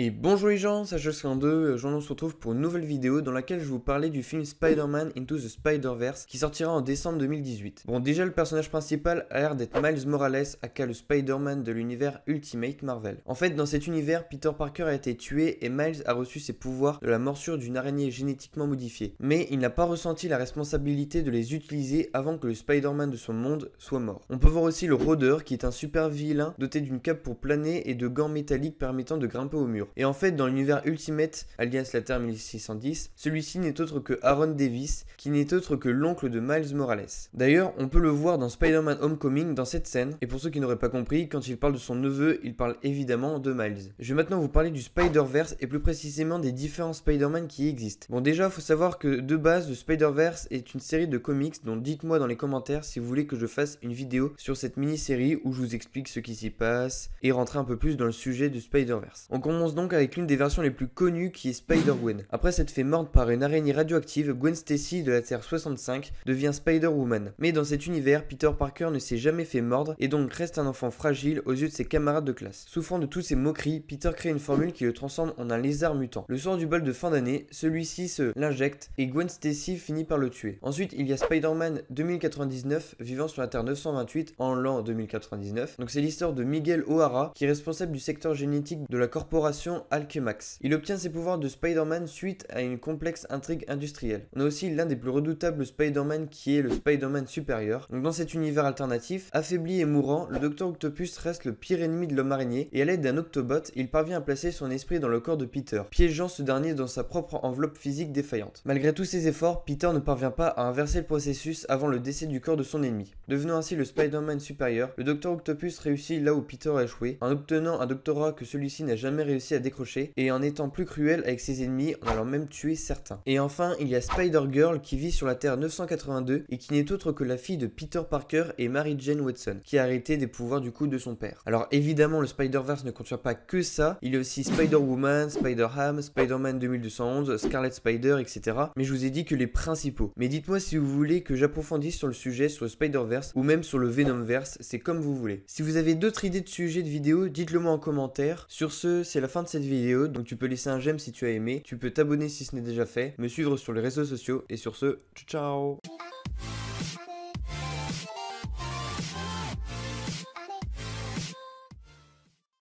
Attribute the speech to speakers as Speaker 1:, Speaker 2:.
Speaker 1: Et bonjour les gens, ça c'est en 2 euh, aujourd'hui on se retrouve pour une nouvelle vidéo dans laquelle je vous parlais du film Spider-Man Into the Spider-Verse qui sortira en décembre 2018. Bon déjà le personnage principal a l'air d'être Miles Morales, aka le Spider-Man de l'univers Ultimate Marvel. En fait dans cet univers, Peter Parker a été tué et Miles a reçu ses pouvoirs de la morsure d'une araignée génétiquement modifiée. Mais il n'a pas ressenti la responsabilité de les utiliser avant que le Spider-Man de son monde soit mort. On peut voir aussi le Rodeur qui est un super vilain doté d'une cape pour planer et de gants métalliques permettant de grimper au mur. Et en fait, dans l'univers Ultimate, alias la Terre 1610, celui-ci n'est autre que Aaron Davis, qui n'est autre que l'oncle de Miles Morales. D'ailleurs, on peut le voir dans Spider-Man Homecoming dans cette scène, et pour ceux qui n'auraient pas compris, quand il parle de son neveu, il parle évidemment de Miles. Je vais maintenant vous parler du Spider-Verse et plus précisément des différents Spider-Man qui existent. Bon, déjà, il faut savoir que de base, le Spider-Verse est une série de comics dont dites-moi dans les commentaires si vous voulez que je fasse une vidéo sur cette mini-série où je vous explique ce qui s'y passe et rentrer un peu plus dans le sujet du Spider-Verse. On commence donc avec l'une des versions les plus connues qui est Spider-Gwen. Après s'être fait mordre par une araignée radioactive, Gwen Stacy de la Terre 65 devient Spider-Woman. Mais dans cet univers, Peter Parker ne s'est jamais fait mordre et donc reste un enfant fragile aux yeux de ses camarades de classe. Souffrant de toutes ces moqueries, Peter crée une formule qui le transforme en un lézard mutant. Le soir du bal de fin d'année, celui-ci se l'injecte et Gwen Stacy finit par le tuer. Ensuite, il y a Spider-Man 2099 vivant sur la Terre 928 en l'an 2099. Donc c'est l'histoire de Miguel O'Hara qui est responsable du secteur génétique de la corporation il obtient ses pouvoirs de Spider-Man suite à une complexe intrigue industrielle. On a aussi l'un des plus redoutables Spider-Man qui est le Spider-Man supérieur. Donc dans cet univers alternatif, affaibli et mourant, le Docteur Octopus reste le pire ennemi de l'homme araignée et à l'aide d'un Octobot, il parvient à placer son esprit dans le corps de Peter, piégeant ce dernier dans sa propre enveloppe physique défaillante. Malgré tous ses efforts, Peter ne parvient pas à inverser le processus avant le décès du corps de son ennemi. Devenant ainsi le Spider-Man supérieur, le Docteur Octopus réussit là où Peter a échoué, en obtenant un doctorat que celui-ci n'a jamais réussi à décrocher et en étant plus cruel avec ses ennemis en allant même tuer certains. Et enfin, il y a Spider Girl qui vit sur la Terre 982 et qui n'est autre que la fille de Peter Parker et Mary Jane Watson, qui a arrêté des pouvoirs du coup de son père. Alors évidemment, le Spider-Verse ne contient pas que ça, il y a aussi Spider-Woman, Spider-Ham, Spider-Man 2211, Scarlet Spider, etc. Mais je vous ai dit que les principaux. Mais dites-moi si vous voulez que j'approfondisse sur le sujet, sur le Spider-Verse ou même sur le Venom-Verse, c'est comme vous voulez. Si vous avez d'autres idées de sujets de vidéos, dites-le moi en commentaire. Sur ce, c'est la fin de cette vidéo, donc tu peux laisser un j'aime si tu as aimé, tu peux t'abonner si ce n'est déjà fait, me suivre sur les réseaux sociaux, et sur ce, ciao